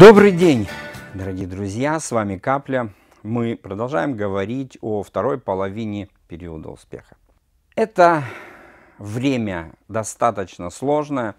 Добрый день, дорогие друзья, с вами Капля. Мы продолжаем говорить о второй половине периода успеха. Это время достаточно сложное,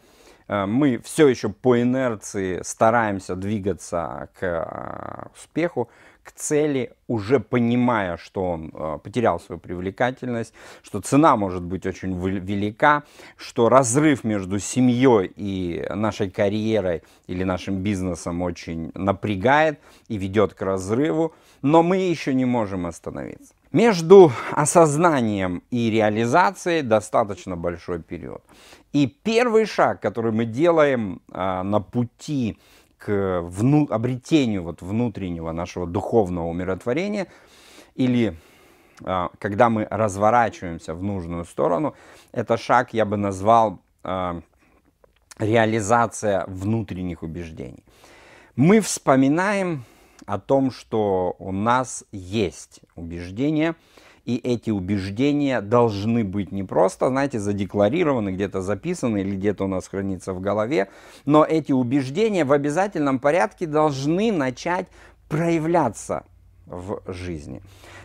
Э, мы все еще по инерции стараемся двигаться к э, успеху, к цели, уже понимая, что он э, потерял свою привлекательность, что цена может быть очень велика, что разрыв между семьей и нашей карьерой или нашим бизнесом очень напрягает и ведет к разрыву, но мы еще не можем остановиться. Между осознанием и реализацией достаточно большой период. И первый шаг, который мы делаем а, на пути к вну, обретению вот внутреннего нашего духовного умиротворения, или а, когда мы разворачиваемся в нужную сторону, это шаг я бы назвал а, реализация внутренних убеждений. Мы вспоминаем о том, что у нас есть убеждения, и эти убеждения должны быть не просто, знаете, задекларированы, где-то записаны или где-то у нас хранится в голове, но эти убеждения в обязательном порядке должны начать проявляться в жизни.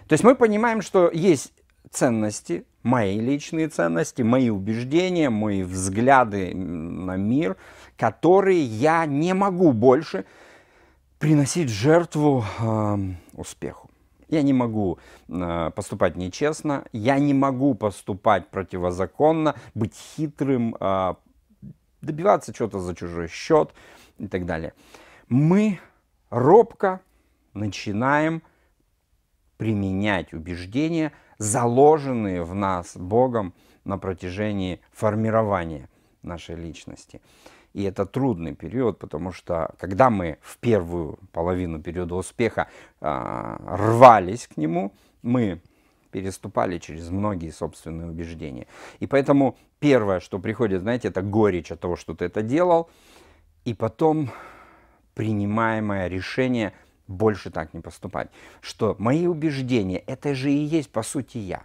То есть мы понимаем, что есть ценности, мои личные ценности, мои убеждения, мои взгляды на мир, которые я не могу больше приносить жертву э, успеху. Я не могу э, поступать нечестно, я не могу поступать противозаконно, быть хитрым, э, добиваться чего-то за чужой счет и так далее. Мы робко начинаем применять убеждения, заложенные в нас Богом на протяжении формирования – нашей личности. И это трудный период, потому что когда мы в первую половину периода успеха э, рвались к нему, мы переступали через многие собственные убеждения. И поэтому первое, что приходит, знаете, это горечь от того, что ты это делал, и потом принимаемое решение больше так не поступать. Что мои убеждения, это же и есть по сути я.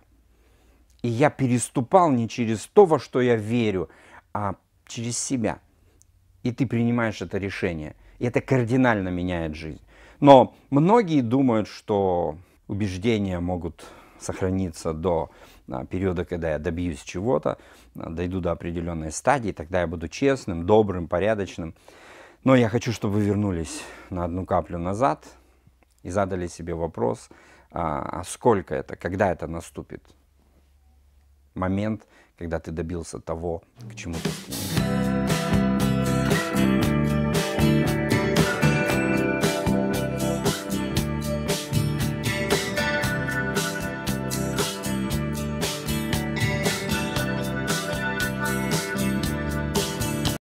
И я переступал не через то, во что я верю, а через себя. И ты принимаешь это решение. И это кардинально меняет жизнь. Но многие думают, что убеждения могут сохраниться до а, периода, когда я добьюсь чего-то, а, дойду до определенной стадии, тогда я буду честным, добрым, порядочным. Но я хочу, чтобы вы вернулись на одну каплю назад и задали себе вопрос, а, а сколько это, когда это наступит, момент, когда ты добился того, к чему ты стремишься.